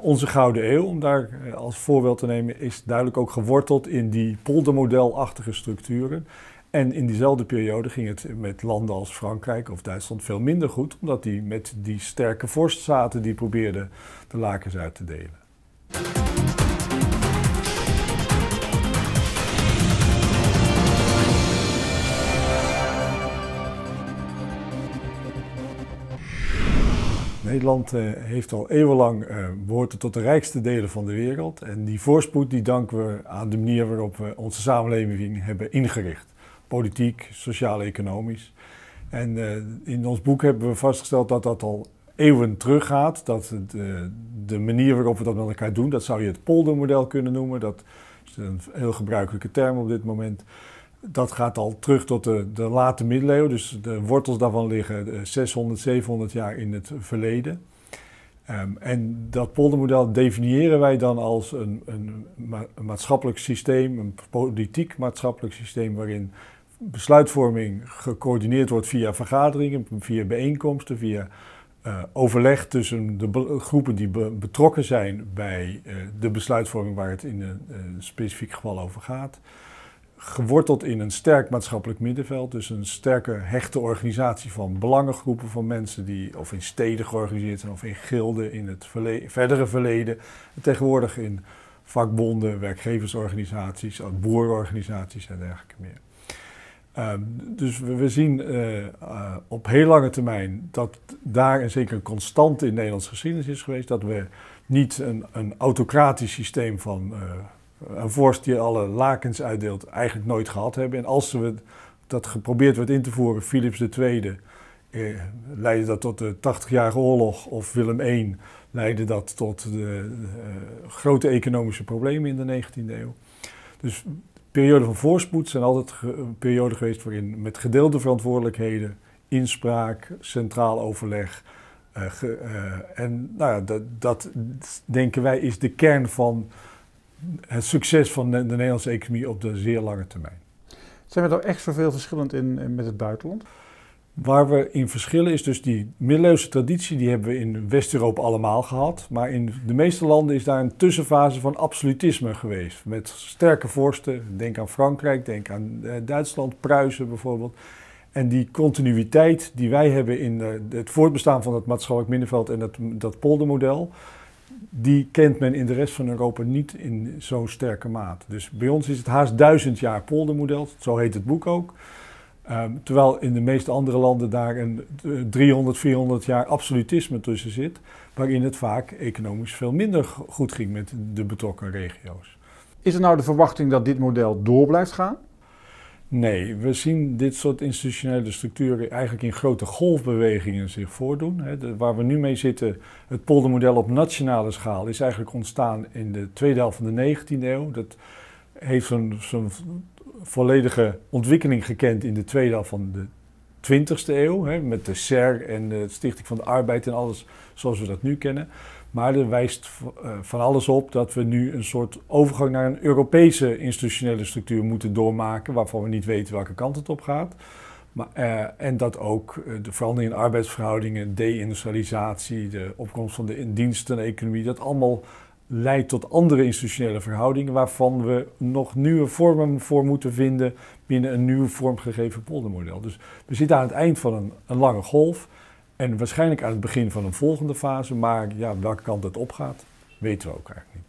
Onze Gouden Eeuw, om daar eh, als voorbeeld te nemen, is duidelijk ook geworteld in die poldermodelachtige structuren. En in diezelfde periode ging het met landen als Frankrijk of Duitsland veel minder goed, omdat die met die sterke vorst zaten die probeerden de lakens uit te delen. Nederland eh, heeft al eeuwenlang eh, behoort tot de rijkste delen van de wereld. En die voorspoed die danken we aan de manier waarop we onze samenleving hebben ingericht. Politiek, sociaal, economisch. En eh, in ons boek hebben we vastgesteld dat dat al eeuwen teruggaat. Dat de manier waarop we dat met elkaar doen, dat zou je het poldermodel kunnen noemen. Dat is een heel gebruikelijke term op dit moment dat gaat al terug tot de, de late middeleeuwen. Dus de wortels daarvan liggen 600, eh, 700 jaar in het verleden. Ehm, en dat poldermodel definiëren wij dan als een, een, maatschappelijk systeem, een politiek maatschappelijk systeem waarin besluitvorming gecoördineerd wordt via vergaderingen, via bijeenkomsten, via eh, overleg tussen de groepen die betrokken zijn bij eh, de besluitvorming waar het in een specifiek geval over gaat geworteld in een sterk maatschappelijk middenveld. Dus een sterke, hechte organisatie van belangengroepen van mensen die of in steden georganiseerd zijn of in gilden in het verle verdere verleden. tegenwoordig in vakbonden, werkgeversorganisaties, boerorganisaties en dergelijke meer. Ehm, dus we, zien eh, eh, op heel lange termijn dat daar een zekere constante in Nederlands geschiedenis is geweest. Dat we niet een, een autocratisch systeem van eh, een vorst die alle lakens uitdeelt, eigenlijk nooit gehad hebben. En als we dat geprobeerd werd in te voeren, Philips II eh, leidde dat tot de 80-jarige oorlog, of Willem I leidde dat tot de eh, grote economische problemen in de 19e eeuw. Dus perioden van voorspoed zijn altijd een periode geweest waarin met gedeelde verantwoordelijkheden, inspraak, centraal overleg. Eh, eh, en nou ja, dat, dat denken wij is de kern van het succes van de, Nederlandse economie op de zeer lange termijn. Zijn we daar nou echt zoveel verschillend in, met het buitenland? Waar we in verschillen is dus die middeleeuwse traditie, die hebben we in West-Europa allemaal gehad. Maar in de meeste landen is daar een tussenfase van absolutisme geweest. Met sterke vorsten, denk aan Frankrijk, denk aan eh, Duitsland, Pruisen bijvoorbeeld. En die continuïteit die wij hebben in eh, het voortbestaan van het maatschappelijk middenveld en dat, dat poldermodel, die kent men in de rest van Europa niet in zo'n sterke mate. Dus bij ons is het haast duizend jaar poldermodel, zo heet het boek ook. Ehm, terwijl in de meeste andere landen daar een 300, eh, 400 jaar absolutisme tussen zit, waarin het vaak economisch veel minder goed ging met de betrokken regio's. Is er nou de verwachting dat dit model door blijft gaan? Nee, we zien dit soort institutionele structuren eigenlijk in grote golfbewegingen zich voordoen. waar we nu mee zitten, het poldermodel op nationale schaal, is eigenlijk ontstaan in de tweede helft van de 19e eeuw. Dat heeft zo'n volledige ontwikkeling gekend in de tweede helft van de 20e eeuw, hè, met de CER en de Stichting van de Arbeid en alles zoals we dat nu kennen. Maar er wijst eh, van alles op dat we nu een soort overgang naar een Europese institutionele structuur moeten doormaken, waarvan we niet weten welke kant het op gaat. Maar, eh, en dat ook eh, de verandering in arbeidsverhoudingen, de-industrialisatie, de opkomst van de diensten economie, dat allemaal leidt tot andere institutionele verhoudingen waarvan we nog nieuwe vormen voor moeten vinden binnen een nieuw vormgegeven poldermodel. Dus we zitten aan het eind van een, een lange golf en waarschijnlijk aan het begin van een volgende fase, maar ja, welke kant het opgaat, weten we ook eigenlijk niet.